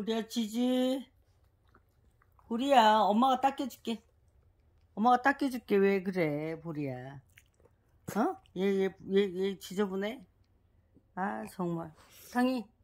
우리야 지지 우리야 엄마가 닦여줄게 엄마가 닦여줄게 왜 그래 보리야 어? 얘 얘얘얘 지저분해 아 정말 상이